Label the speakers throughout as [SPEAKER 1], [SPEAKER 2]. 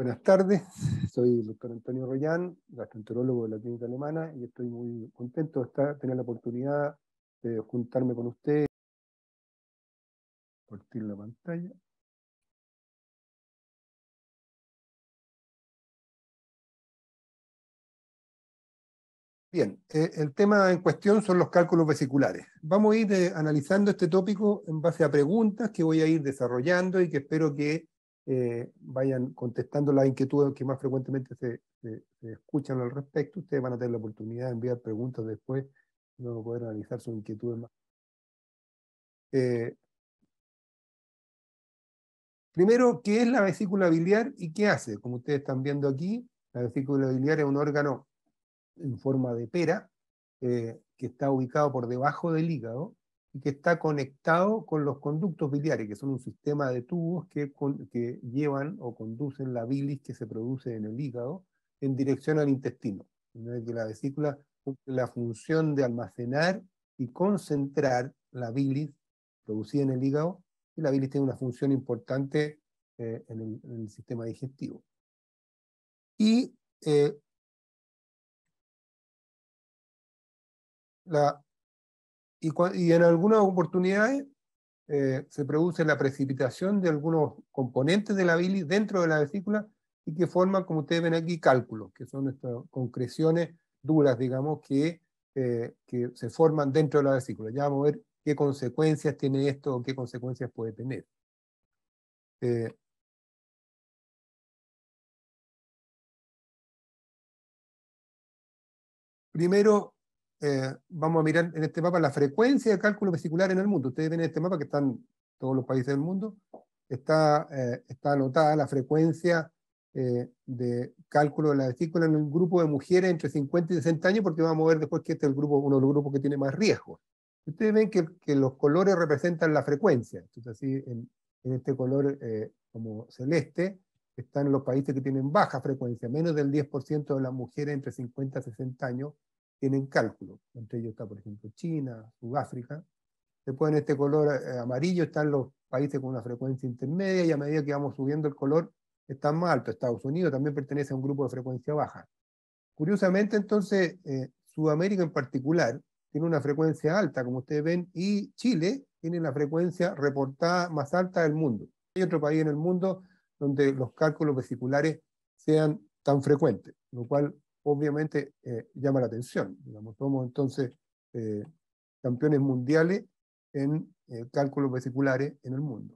[SPEAKER 1] Buenas tardes, soy el doctor Antonio Royán, gastroenterólogo de la Clínica Alemana, y estoy muy contento de tener la oportunidad de juntarme con usted. partir la pantalla. Bien, eh, el tema en cuestión son los cálculos vesiculares. Vamos a ir eh, analizando este tópico en base a preguntas que voy a ir desarrollando y que espero que eh, vayan contestando las inquietudes que más frecuentemente se, escuchan al respecto. Ustedes van a tener la oportunidad de enviar preguntas después, luego poder analizar sus inquietudes más. Eh, primero, ¿qué es la vesícula biliar y qué hace? Como ustedes están viendo aquí, la vesícula biliar es un órgano en forma de pera eh, que está ubicado por debajo del hígado y que está conectado con los conductos biliares, que son un sistema de tubos que, llevan o conducen la bilis que se produce en el hígado en dirección al intestino. que la vesícula cumple la función de almacenar y concentrar la bilis producida en el hígado, y la bilis tiene una función importante eh, en, el, sistema digestivo. Y eh, la y, en algunas oportunidades eh, se produce la precipitación de algunos componentes de la bilis dentro de la vesícula y que forman, como ustedes ven aquí, cálculos, que son estas concreciones duras, digamos, que, eh, que se forman dentro de la vesícula. Ya vamos a ver qué consecuencias tiene esto o qué consecuencias puede tener. Eh, primero, eh, vamos a mirar en este mapa la frecuencia de cálculo vesicular en el mundo. Ustedes ven en este mapa que están todos los países del mundo, está, eh, está anotada la frecuencia eh, de cálculo de la vesícula en un grupo de mujeres entre 50 y 60 años, porque vamos a ver después que este es el grupo, uno de los grupos que tiene más riesgo. Ustedes ven que, los colores representan la frecuencia. Entonces, así en, en este color como celeste, están los países que tienen baja frecuencia, menos del 10% de las mujeres entre 50 y 60 años tienen cálculo. Entre ellos está, por ejemplo, China, Sudáfrica. Después en este color eh, amarillo están los países con una frecuencia intermedia y a medida que vamos subiendo el color están más altos. Estados Unidos también pertenece a un grupo de frecuencia baja. Curiosamente, entonces, eh, Sudamérica en particular tiene una frecuencia alta, como ustedes ven, y Chile tiene la frecuencia reportada más alta del mundo. Hay otro país en el mundo donde los cálculos vesiculares sean tan frecuentes, lo cual obviamente eh, llama la atención. Digamos, somos entonces eh, campeones mundiales en eh, cálculos vesiculares en el mundo.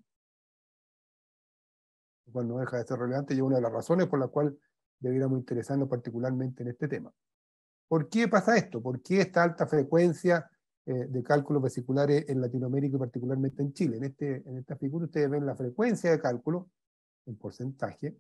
[SPEAKER 1] Lo cual no deja de ser relevante y es una de las razones por la cual deberíamos interesarnos particularmente en este tema. ¿Por qué pasa esto? ¿Por qué esta alta frecuencia de cálculos vesiculares en Latinoamérica y particularmente en Chile? En, este, en esta figura ustedes ven la frecuencia de cálculo en porcentaje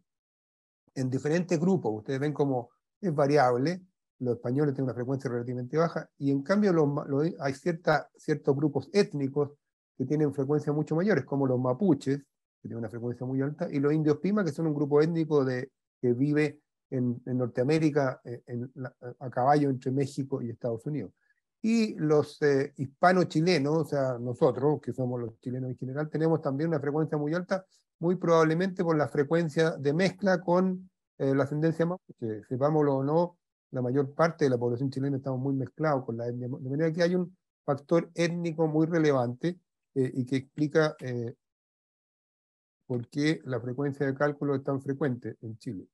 [SPEAKER 1] en diferentes grupos. Ustedes ven como es variable, los españoles tienen una frecuencia relativamente baja, y en cambio hay cierta, ciertos grupos étnicos que tienen frecuencias mucho mayores, como los mapuches, que tienen una frecuencia muy alta, y los indios pima, que son un grupo étnico de, que vive en, Norteamérica, e, en, a caballo entre México y Estados Unidos. Y los eh, hispano-chilenos, o sea, nosotros, que somos los chilenos en general, tenemos también una frecuencia muy alta, muy probablemente por la frecuencia de mezcla con eh, la ascendencia mapuche. Sepámoslo o no, la mayor parte de la población chilena estamos muy mezclados con la etnia. De manera que hay un factor étnico muy relevante eh, y que explica eh, por qué la frecuencia de cálculo es tan frecuente en Chile.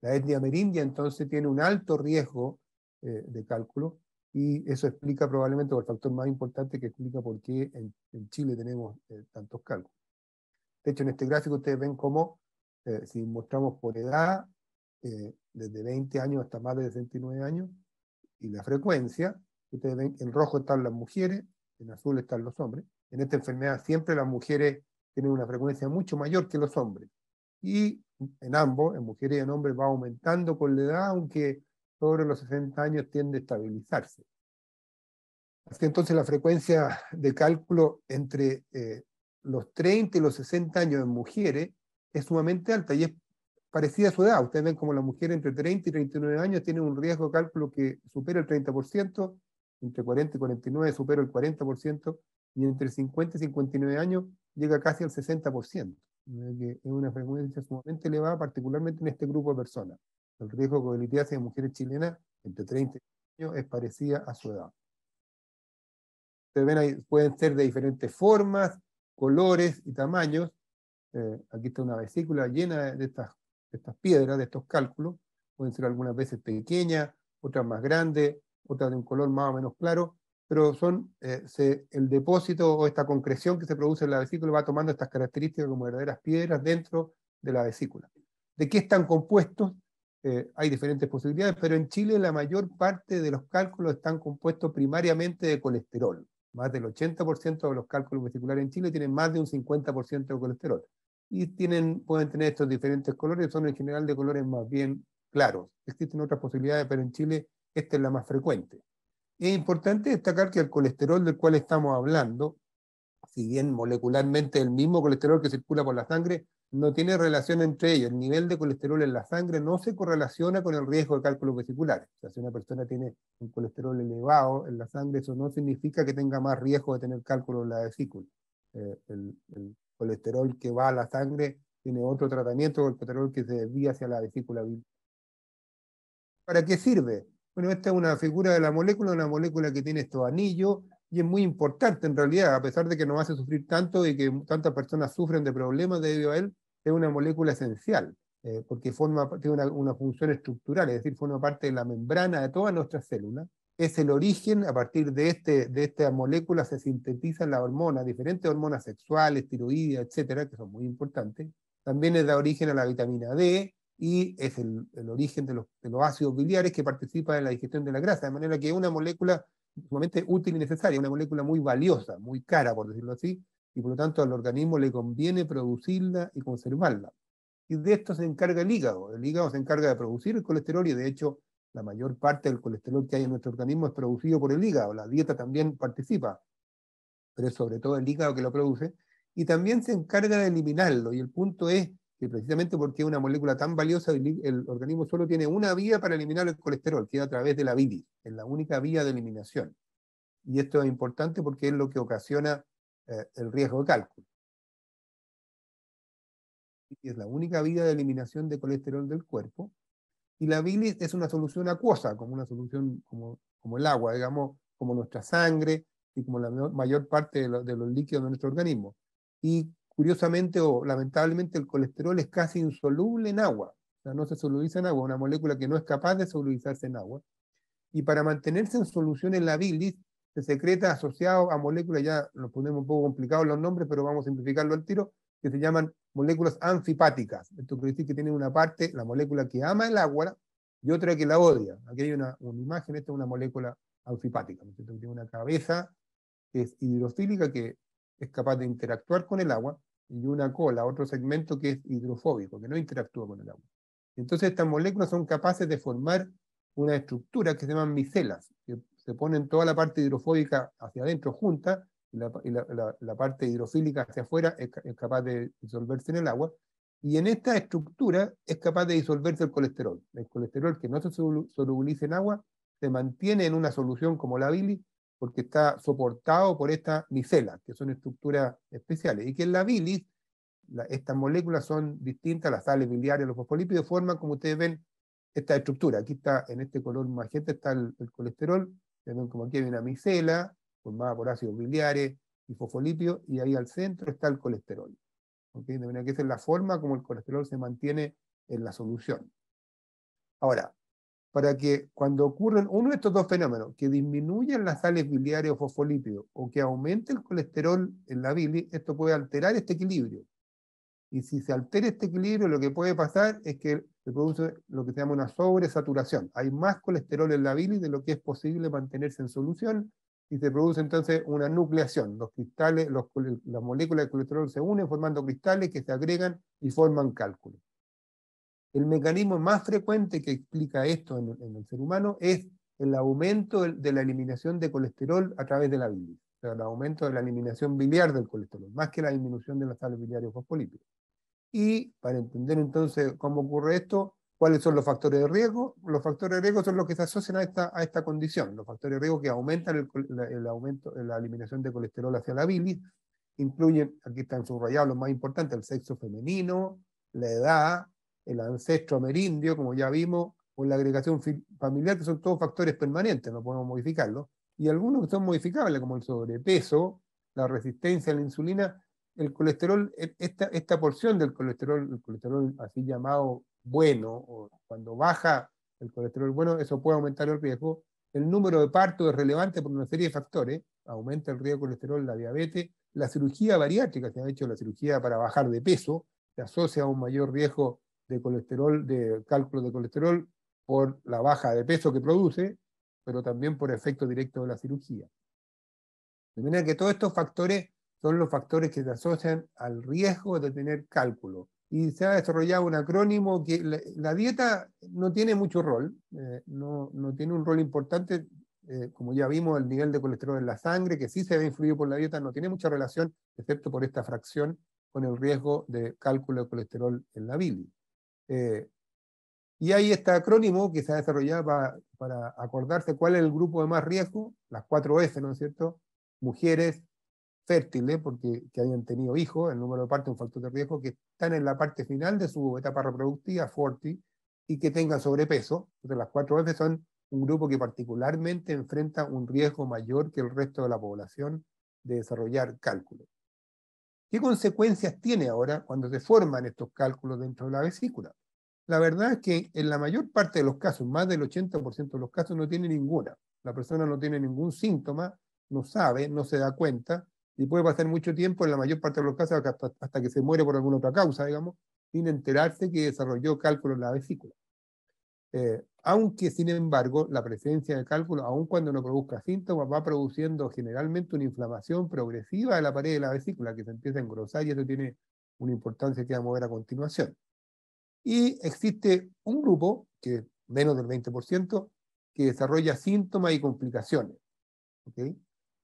[SPEAKER 1] La etnia merindia entonces tiene un alto riesgo de cálculo y eso explica probablemente el factor más importante que explica por qué en, en Chile tenemos tantos cálculos. De hecho, en este gráfico ustedes ven cómo eh, si mostramos por edad, eh, desde 20 años hasta más de 69 años, y la frecuencia, ustedes ven, en rojo están las mujeres, en azul están los hombres. En esta enfermedad siempre las mujeres tienen una frecuencia mucho mayor que los hombres. Y en ambos, en mujeres y en hombres, va aumentando con la edad, aunque sobre los 60 años tiende a estabilizarse. Así que entonces la frecuencia de cálculo entre eh, los 30 y los 60 años en mujeres es sumamente alta y es parecida a su edad. Ustedes ven como la mujer entre 30 y 39 años tiene un riesgo de cálculo que supera el 30%, entre 40 y 49 supera el 40%, y entre 50 y 59 años llega casi al 60%. Es una frecuencia sumamente elevada, particularmente en este grupo de personas. El riesgo de colitis en mujeres chilenas entre 30 años es parecida a su edad. Ustedes ven pueden ser de diferentes formas, colores y tamaños, eh, aquí está una vesícula llena de estas, piedras, de estos cálculos, pueden ser algunas veces pequeñas, otras más grandes, otras de un color más o menos claro, pero son eh, el depósito o esta concreción que se produce en la vesícula va tomando estas características como verdaderas piedras dentro de la vesícula. ¿De qué están compuestos? Eh, hay diferentes posibilidades, pero en Chile la mayor parte de los cálculos están compuestos primariamente de colesterol. Más del 80% de los cálculos vesiculares en Chile tienen más de un 50% de colesterol y tienen, pueden tener estos diferentes colores, son en general de colores más bien claros. Existen otras posibilidades, pero en Chile esta es la más frecuente. Es importante destacar que el colesterol del cual estamos hablando, si bien molecularmente el mismo colesterol que circula por la sangre, no tiene relación entre ellos. El nivel de colesterol en la sangre no se correlaciona con el riesgo de cálculos vesiculares. O sea, si una persona tiene un colesterol elevado en la sangre, eso no significa que tenga más riesgo de tener cálculo en la vesícula. Eh, el, colesterol que va a la sangre tiene otro tratamiento, el colesterol que se desvía hacia la vesícula biliar. ¿Para qué sirve? Bueno, esta es una figura de la molécula, una molécula que tiene estos anillos y es muy importante en realidad, a pesar de que nos hace sufrir tanto y que tantas personas sufren de problemas debido a él, es una molécula esencial, eh, porque forma, tiene una función estructural, es decir, forma parte de la membrana de todas nuestras células es el origen, a partir de, este, de esta molécula se sintetizan las hormonas, diferentes hormonas sexuales, tiroides, etcétera, que son muy importantes. También es da origen a la vitamina D y es el, origen de los, de los, ácidos biliares que participan en la digestión de la grasa, de manera que es una molécula sumamente útil y necesaria, una molécula muy valiosa, muy cara, por decirlo así, y por lo tanto al organismo le conviene producirla y conservarla. Y de esto se encarga el hígado. El hígado se encarga de producir el colesterol y de hecho la mayor parte del colesterol que hay en nuestro organismo es producido por el hígado. La dieta también participa, pero es sobre todo el hígado que lo produce. Y también se encarga de eliminarlo. Y el punto es que precisamente porque es una molécula tan valiosa, el, organismo solo tiene una vía para eliminar el colesterol, que es a través de la bilis. Es la única vía de eliminación. Y esto es importante porque es lo que ocasiona eh, el riesgo de cálculo. Es la única vía de eliminación de colesterol del cuerpo y la bilis es una solución acuosa, como una solución como, como el agua, digamos, como nuestra sangre y como la mayor parte de, los líquidos de nuestro organismo. Y curiosamente o lamentablemente el colesterol es casi insoluble en agua, o sea, no se solubiliza en agua, una molécula que no es capaz de solubilizarse en agua. Y para mantenerse en solución en la bilis, se secreta asociado a moléculas, ya nos ponemos un poco complicados los nombres, pero vamos a simplificarlo al tiro, que se llaman moléculas anfipáticas. Esto quiere decir que tiene una parte, la molécula que ama el agua y otra que la odia. Aquí hay una, imagen, esta es una molécula anfipática, tiene una cabeza que es hidrofílica, que es capaz de interactuar con el agua, y una cola, otro segmento que es hidrofóbico, que no interactúa con el agua. Entonces estas moléculas son capaces de formar una estructura que se llaman micelas, que se ponen toda la parte hidrofóbica hacia adentro junta y la, parte hidrofílica hacia afuera es, capaz de disolverse en el agua. Y en esta estructura es capaz de disolverse el colesterol. El colesterol que no se solubiliza en agua se mantiene en una solución como la bilis porque está soportado por estas micelas, que son estructuras especiales. Y que en la bilis, estas moléculas son distintas, las sales biliares, los fosfolípidos, forman, como ustedes ven, esta estructura. Aquí está, en este color magenta, está el, colesterol. Ven como aquí hay una micela, formada por ácidos biliares y fosfolípidos, y ahí al centro está el colesterol. De manera que esa es la forma como el colesterol se mantiene en la solución. Ahora, para que cuando ocurren uno de estos dos fenómenos, que disminuyan las sales biliares o fosfolípidos o que aumente el colesterol en la bilis, esto puede alterar este equilibrio. Y si se altera este equilibrio, lo que puede pasar es que se produce lo que se llama una sobresaturación. Hay más colesterol en la bilis de lo que es posible mantenerse en solución y se produce entonces una nucleación. Los cristales, las moléculas de colesterol se unen formando cristales que se agregan y forman cálculos. El mecanismo más frecuente que explica esto en, el ser humano es el aumento de, la eliminación de colesterol a través de la bilis, o sea, el aumento de la eliminación biliar del colesterol, más que la disminución de las sales biliares fosfolípidas. Y para entender entonces cómo ocurre esto, ¿Cuáles son los factores de riesgo? Los factores de riesgo son los que se asocian a esta, a esta condición, los factores de riesgo que aumentan el, la, aumento, la eliminación de colesterol hacia la bilis, incluyen, aquí están subrayados los más importantes, el sexo femenino, la edad, el ancestro amerindio, como ya vimos, o la agregación familiar, que son todos factores permanentes, no podemos modificarlos, y algunos que son modificables, como el sobrepeso, la resistencia a la insulina, el colesterol, e, esta, esta porción del colesterol, el colesterol así llamado bueno, o cuando baja el colesterol bueno, eso puede aumentar el riesgo. El número de parto es relevante por una serie de factores. Aumenta el riesgo de colesterol, la diabetes, la cirugía bariátrica, se ha hecho la cirugía para bajar de peso, se asocia a un mayor riesgo de colesterol, de cálculo de colesterol por la baja de peso que produce, pero también por efecto directo de la cirugía. De manera que todos estos factores son los factores que se asocian al riesgo de tener cálculo y se ha desarrollado un acrónimo que la, dieta no tiene mucho rol, eh, no, no, tiene un rol importante, eh, como ya vimos, el nivel de colesterol en la sangre, que sí se ve influido por la dieta, no tiene mucha relación, excepto por esta fracción, con el riesgo de cálculo de colesterol en la bilis. Eh, y hay este acrónimo que se ha desarrollado para, para, acordarse cuál es el grupo de más riesgo, las cuatro F, ¿no es cierto? Mujeres, fértiles, porque que hayan tenido hijos, el número de partes un factor de riesgo, que están en la parte final de su etapa reproductiva, 40, y que tengan sobrepeso. Entonces, las cuatro veces son un grupo que particularmente enfrenta un riesgo mayor que el resto de la población de desarrollar cálculos. ¿Qué consecuencias tiene ahora cuando se forman estos cálculos dentro de la vesícula? La verdad es que en la mayor parte de los casos, más del 80% de los casos, no tiene ninguna. La persona no tiene ningún síntoma, no sabe, no se da cuenta, y puede pasar mucho tiempo, en la mayor parte de los casos, hasta, que se muere por alguna otra causa, digamos, sin enterarse que desarrolló cálculo en la vesícula. Eh, aunque, sin embargo, la presencia de cálculo, aun cuando no produzca síntomas, va produciendo generalmente una inflamación progresiva de la pared de la vesícula, que se empieza a engrosar y eso tiene una importancia que vamos a ver a continuación. Y existe un grupo, que menos del 20%, que desarrolla síntomas y complicaciones. ¿okay?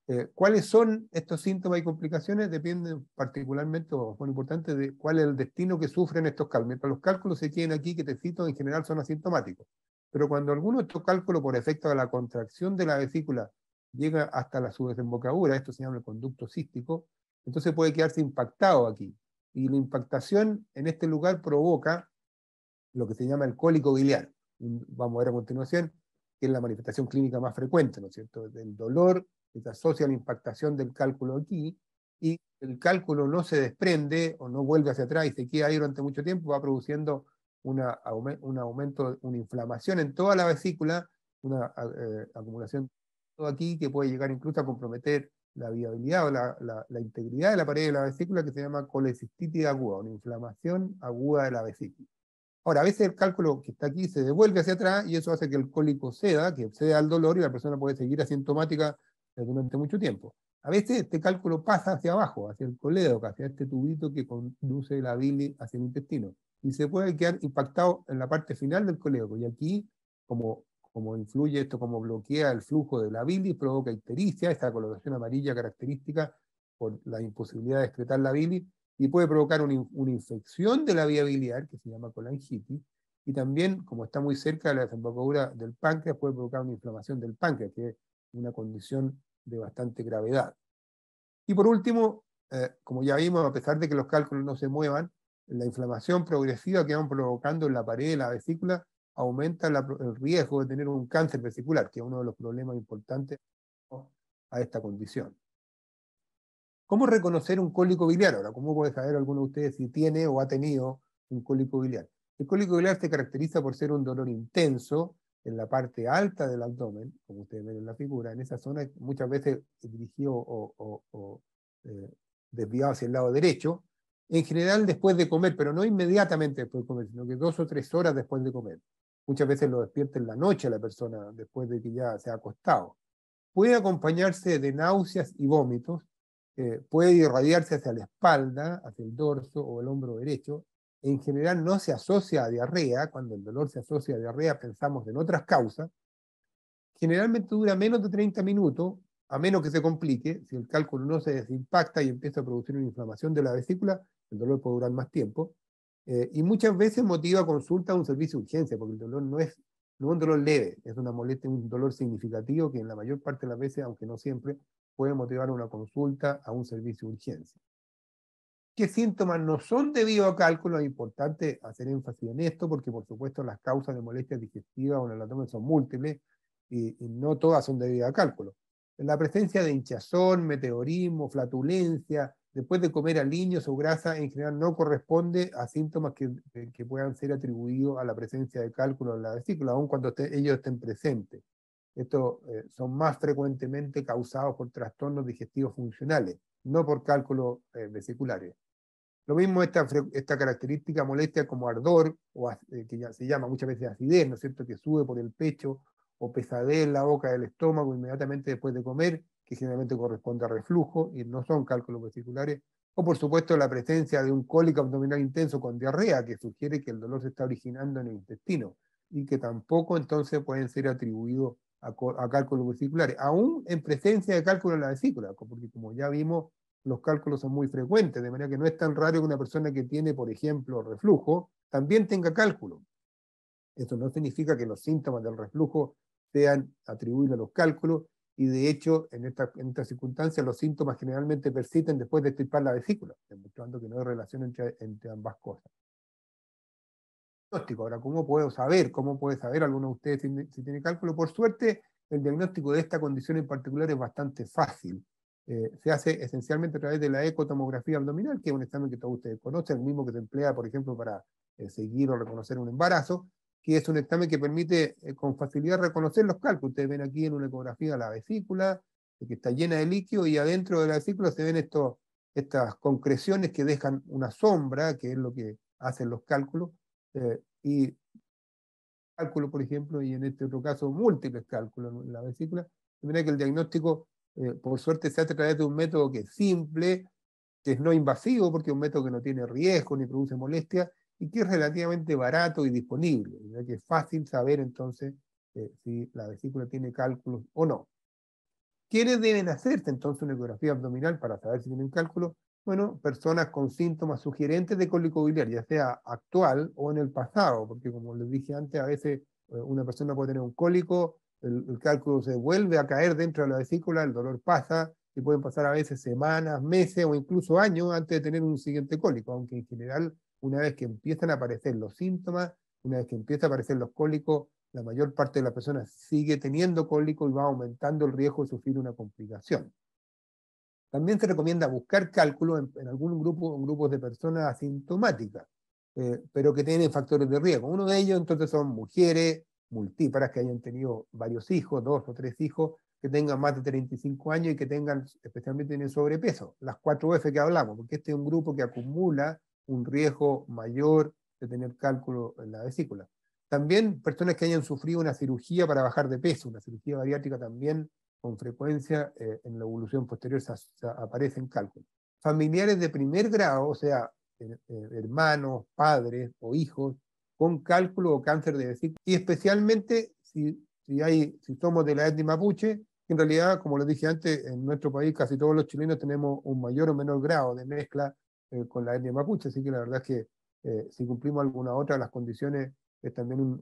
[SPEAKER 1] Eh, ¿Cuáles son estos síntomas y complicaciones? Depende particularmente, o muy importante, de cuál es el destino que sufren estos cálculos. los cálculos se tienen aquí, que te cito, en general son asintomáticos. Pero cuando alguno de estos cálculos, por efecto de la contracción de la vesícula, llega hasta la subdesembocadura, esto se llama el conducto cístico, entonces puede quedarse impactado aquí. Y la impactación en este lugar provoca lo que se llama el cólico biliar. Vamos a ver a continuación, que es la manifestación clínica más frecuente, ¿no es cierto? Del dolor se asocia a la impactación del cálculo aquí, y el cálculo no se desprende o no vuelve hacia atrás y se queda ahí durante mucho tiempo, va produciendo un aumento, una inflamación en toda la vesícula, una eh, acumulación todo aquí que puede llegar incluso a comprometer la viabilidad o la, la, integridad de la pared de la vesícula que se llama colecistitis aguda, una inflamación aguda de la vesícula. Ahora, a veces el cálculo que está aquí se devuelve hacia atrás y eso hace que el cólico ceda, que ceda al dolor y la persona puede seguir asintomática durante mucho tiempo. A veces este cálculo pasa hacia abajo, hacia el colédoco, hacia este tubito que conduce la bilis hacia el intestino, y se puede quedar impactado en la parte final del colédoco. Y aquí, como, como influye esto, como bloquea el flujo de la bilis, provoca ictericia, esta coloración amarilla característica por la imposibilidad de excretar la bilis, y puede provocar una, una infección de la vía biliar, que se llama colangitis, y también, como está muy cerca de la desembocadura del páncreas, puede provocar una inflamación del páncreas, que una condición de bastante gravedad. Y por último, eh, como ya vimos, a pesar de que los cálculos no se muevan, la inflamación progresiva que van provocando en la pared de la vesícula aumenta el riesgo de tener un cáncer vesicular, que es uno de los problemas importantes a esta condición. ¿Cómo reconocer un cólico biliar? Ahora, ¿cómo puede saber alguno de ustedes si tiene o ha tenido un cólico biliar? El cólico biliar se caracteriza por ser un dolor intenso, en la parte alta del abdomen, como ustedes ven en la figura, en esa zona muchas veces dirigió o, o, eh, desviado hacia el lado derecho, en general después de comer, pero no inmediatamente después de comer, sino que dos o tres horas después de comer. Muchas veces lo despierta en la noche la persona después de que ya se ha acostado. Puede acompañarse de náuseas y vómitos, eh, puede irradiarse hacia la espalda, hacia el dorso o el hombro derecho, en general no se asocia a diarrea, cuando el dolor se asocia a diarrea pensamos en otras causas, generalmente dura menos de 30 minutos, a menos que se complique, si el cálculo no se desimpacta y empieza a producir una inflamación de la vesícula, el dolor puede durar más tiempo, eh, y muchas veces motiva consulta a un servicio de urgencia, porque el dolor no es, no un dolor leve, es una molestia, un dolor significativo que en la mayor parte de las veces, aunque no siempre, puede motivar una consulta a un servicio de urgencia qué síntomas no son debido a cálculo. Es importante hacer énfasis en esto porque, por supuesto, las causas de molestias digestivas o en el son múltiples y, no todas son debidas a cálculo. La presencia de hinchazón, meteorismo, flatulencia, después de comer aliños o grasa, en general no corresponde a síntomas que, puedan ser atribuidos a la presencia de cálculo en la vesícula, aun cuando ellos estén presentes. Estos eh, son más frecuentemente causados por trastornos digestivos funcionales, no por cálculos eh, vesiculares. Lo mismo esta, esta característica molestia como ardor, o, eh, que ya se llama muchas veces acidez, ¿no es cierto?, que sube por el pecho o pesadez en la boca del estómago inmediatamente después de comer, que generalmente corresponde a reflujo y no son cálculos vesiculares, o por supuesto la presencia de un cólico abdominal intenso con diarrea, que sugiere que el dolor se está originando en el intestino y que tampoco entonces pueden ser atribuidos a, a cálculos vesiculares, aún en presencia de cálculos en la vesícula, porque como ya vimos, los cálculos son muy frecuentes, de manera que no es tan raro que una persona que tiene, por ejemplo, reflujo, también tenga cálculo. Eso no significa que los síntomas del reflujo sean atribuidos a los cálculos, y de hecho, en estas esta circunstancias, los síntomas generalmente persisten después de estripar la vesícula, demostrando que no hay relación entre, ambas cosas. Ahora, ¿cómo puedo saber? ¿Cómo puede saber alguno de ustedes si tiene cálculo? Por suerte, el diagnóstico de esta condición en particular es bastante fácil eh, se hace esencialmente a través de la ecotomografía abdominal, que es un examen que todos ustedes conocen, el mismo que se emplea, por ejemplo, para eh, seguir o reconocer un embarazo, que es un examen que permite eh, con facilidad reconocer los cálculos. Ustedes ven aquí en una ecografía la vesícula, que está llena de líquido, y adentro de la vesícula se ven estos, estas concreciones que dejan una sombra, que es lo que hacen los cálculos, y cálculo, por ejemplo, y en este otro caso múltiples cálculos en la vesícula. manera que el diagnóstico eh, por suerte se hace a través de un método que es simple, que es no invasivo, porque es un método que no tiene riesgo ni produce molestia, y que es relativamente barato y disponible. Que es fácil saber entonces eh, si la vesícula tiene cálculos o no. ¿Quiénes deben hacerse entonces una ecografía abdominal para saber si tienen cálculos? Bueno, personas con síntomas sugerentes de cólico biliar, ya sea actual o en el pasado, porque como les dije antes, a veces eh, una persona puede tener un cólico el, cálculo se vuelve a caer dentro de la vesícula, el dolor pasa y pueden pasar a veces semanas, meses o incluso años antes de tener un siguiente cólico, aunque en general una vez que empiezan a aparecer los síntomas, una vez que empiezan a aparecer los cólicos, la mayor parte de las personas sigue teniendo cólico y va aumentando el riesgo de sufrir una complicación. También se recomienda buscar cálculos en, algún grupo, grupos de personas asintomáticas, eh, pero que tienen factores de riesgo. Uno de ellos entonces son mujeres, multíparas que hayan tenido varios hijos, dos o tres hijos, que tengan más de 35 años y que tengan, especialmente el sobrepeso, las 4F que hablamos, porque este es un grupo que acumula un riesgo mayor de tener cálculo en la vesícula. También personas que hayan sufrido una cirugía para bajar de peso, una cirugía bariátrica también con frecuencia eh, en la evolución posterior se, aparecen cálculos. Familiares de primer grado, o sea, eh, eh, hermanos, padres o hijos con cálculo o cáncer de vesícula. Y especialmente si, hay, si somos de la etnia mapuche, en realidad, como les dije antes, en nuestro país casi todos los chilenos tenemos un mayor o menor grado de mezcla eh, con la etnia mapuche, así que la verdad es que eh, si cumplimos alguna otra de las condiciones es también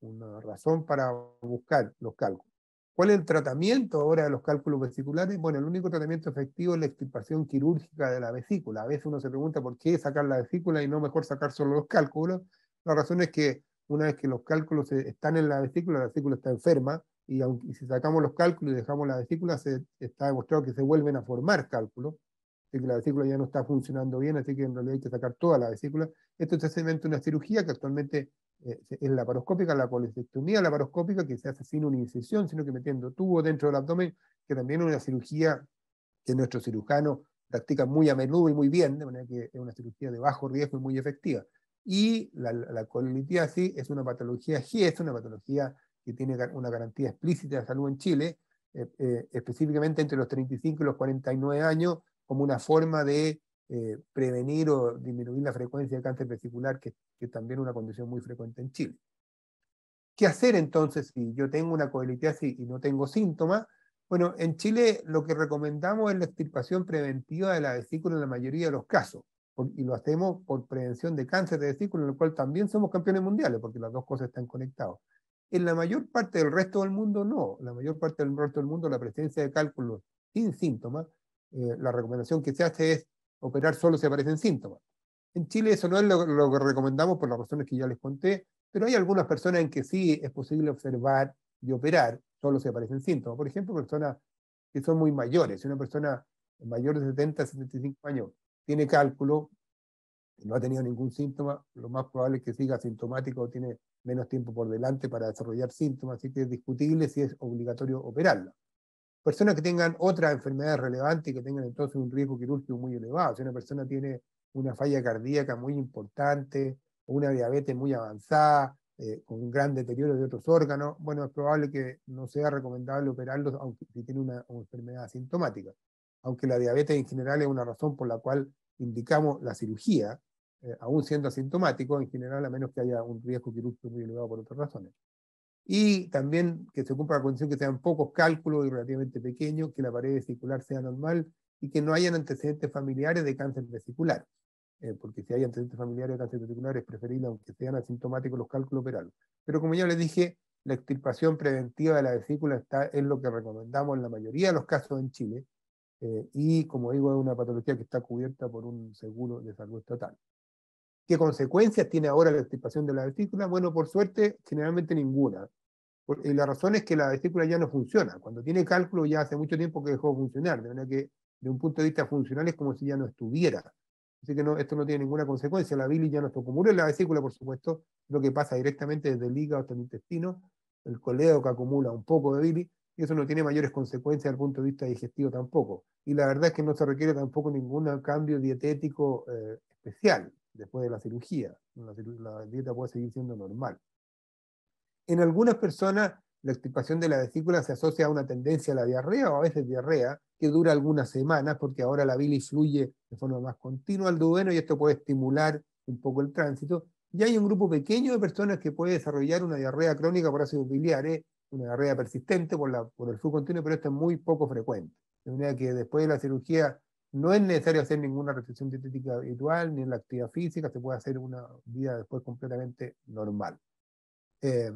[SPEAKER 1] una razón para buscar los cálculos. ¿Cuál es el tratamiento ahora de los cálculos vesiculares? Bueno, el único tratamiento efectivo es la extirpación quirúrgica de la vesícula. A veces uno se pregunta por qué sacar la vesícula y no mejor sacar solo los cálculos. La razón es que una vez que los cálculos están en la vesícula, la vesícula está enferma, y, aunque, si sacamos los cálculos y dejamos la vesícula, se, está demostrado que se vuelven a formar cálculos, así que la vesícula ya no está funcionando bien, así que en realidad hay que sacar toda la vesícula. Esto es simplemente una cirugía que actualmente es eh, es laparoscópica, la la laparoscópica, que se hace sin una incisión, sino que metiendo tubo dentro del abdomen, que también es una cirugía que nuestro cirujano practica muy a menudo y muy bien, de manera que es una cirugía de bajo riesgo y muy efectiva. Y la, la es una patología G, es una patología que tiene una garantía explícita de salud en Chile, eh, eh, específicamente entre los 35 y los 49 años, como una forma de eh, prevenir o disminuir la frecuencia de cáncer vesicular, que, es también una condición muy frecuente en Chile. ¿Qué hacer entonces si yo tengo una coelitiasis y no tengo síntomas? Bueno, en Chile lo que recomendamos es la extirpación preventiva de la vesícula en la mayoría de los casos y lo hacemos por prevención de cáncer de testículo, en el cual también somos campeones mundiales, porque las dos cosas están conectadas. En la mayor parte del resto del mundo, no. la mayor parte del resto del mundo, la presencia de cálculos sin síntomas, eh, la recomendación que se hace es operar solo si aparecen síntomas. En Chile eso no es lo, que recomendamos por las razones que ya les conté, pero hay algunas personas en que sí es posible observar y operar solo si aparecen síntomas. Por ejemplo, personas que son muy mayores. una persona mayor de 70, 75 años tiene cálculo, no ha tenido ningún síntoma, lo más probable es que siga asintomático o tiene menos tiempo por delante para desarrollar síntomas, así que es discutible si es obligatorio operarla. Personas que tengan otra enfermedad relevante y que tengan entonces un riesgo quirúrgico muy elevado, si una persona tiene una falla cardíaca muy importante, una diabetes muy avanzada, eh, con un gran deterioro de otros órganos, bueno, es probable que no sea recomendable operarlos aunque si tiene una enfermedad asintomática aunque la diabetes en general es una razón por la cual indicamos la cirugía, eh, aún siendo asintomático, en general, a menos que haya un riesgo quirúrgico muy elevado por otras razones. Y también que se cumpla la condición que sean pocos cálculos y relativamente pequeños, que la pared vesicular sea normal y que no hayan antecedentes familiares de cáncer vesicular. Eh, porque si hay antecedentes familiares de cáncer vesicular es preferible, aunque sean asintomáticos, los cálculos operarlos. Pero como ya les dije, la extirpación preventiva de la vesícula está, es lo que recomendamos en la mayoría de los casos en Chile, eh, y como digo, es una patología que está cubierta por un seguro de salud estatal. ¿Qué consecuencias tiene ahora la extirpación de la vesícula? Bueno, por suerte, generalmente ninguna. y la razón es que la vesícula ya no funciona. Cuando tiene cálculo ya hace mucho tiempo que dejó de funcionar, de manera que de un punto de vista funcional es como si ya no estuviera. Así que esto no tiene ninguna consecuencia. La bilis ya no se acumula en la vesícula, por supuesto, lo que pasa directamente desde el hígado hasta el intestino. El coleo que acumula un poco de bilis eso no tiene mayores consecuencias desde el punto de vista digestivo tampoco. Y la verdad es que no se requiere tampoco ningún cambio dietético eh, especial después de la cirugía. La, dieta puede seguir siendo normal. En algunas personas, la extirpación de la vesícula se asocia a una tendencia a la diarrea o a veces diarrea que dura algunas semanas porque ahora la bilis fluye de forma más continua al duodeno y esto puede estimular un poco el tránsito. Y hay un grupo pequeño de personas que puede desarrollar una diarrea crónica por ácidos biliares una diarrea persistente por, la, por el flujo continuo, pero esto es muy poco frecuente. De manera que después de la cirugía no es necesario hacer ninguna restricción dietética habitual, ni en la actividad física, se puede hacer una vida después completamente normal. Eh,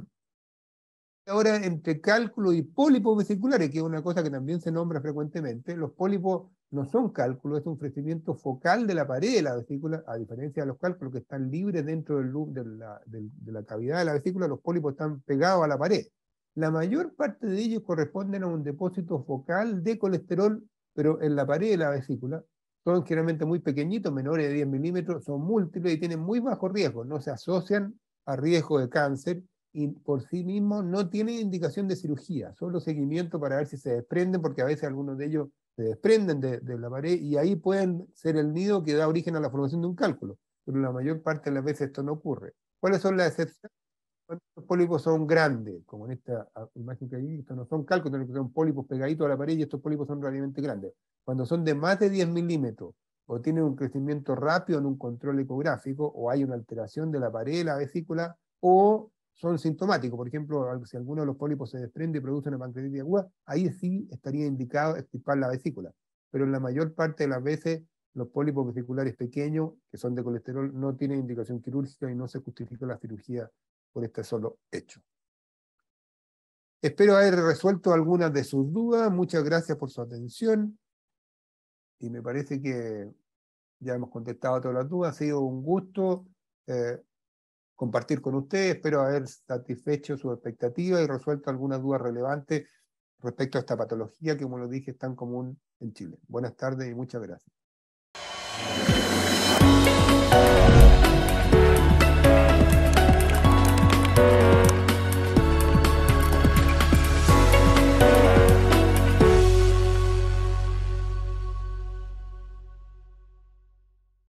[SPEAKER 1] ahora, entre cálculo y pólipos vesiculares, que es una cosa que también se nombra frecuentemente, los pólipos no son cálculos, es un crecimiento focal de la pared de la vesícula, a diferencia de los cálculos que están libres dentro del, de, la, de la cavidad de la vesícula, los pólipos están pegados a la pared la mayor parte de ellos corresponden a un depósito focal de colesterol, pero en la pared de la vesícula. Son generalmente muy pequeñitos, menores de 10 milímetros, son múltiples y tienen muy bajo riesgo, no se asocian a riesgo de cáncer y por sí mismos no tienen indicación de cirugía, solo seguimiento para ver si se desprenden, porque a veces algunos de ellos se desprenden de, de la pared y ahí pueden ser el nido que da origen a la formación de un cálculo, pero la mayor parte de las veces esto no ocurre. ¿Cuáles son las excepciones? Cuando Los pólipos son grandes, como en esta ah, imagen que hay estos no son calcos, son pólipos pegaditos a la pared y estos pólipos son realmente grandes. Cuando son de más de 10 milímetros o tienen un crecimiento rápido en un control ecográfico o hay una alteración de la pared, la vesícula, o son sintomáticos. Por ejemplo, si alguno de los pólipos se desprende y produce una pancreatitis aguda, ahí sí estaría indicado extirpar la vesícula. Pero en la mayor parte de las veces, los pólipos vesiculares pequeños, que son de colesterol, no tienen indicación quirúrgica y no se justifica la cirugía por este solo hecho. Espero haber resuelto algunas de sus dudas. Muchas gracias por su atención. Y me parece que ya hemos contestado todas las dudas. Ha sido un gusto eh, compartir con ustedes. Espero haber satisfecho sus expectativas y resuelto algunas dudas relevantes respecto a esta patología que, como lo dije, es tan común en Chile. Buenas tardes y muchas gracias.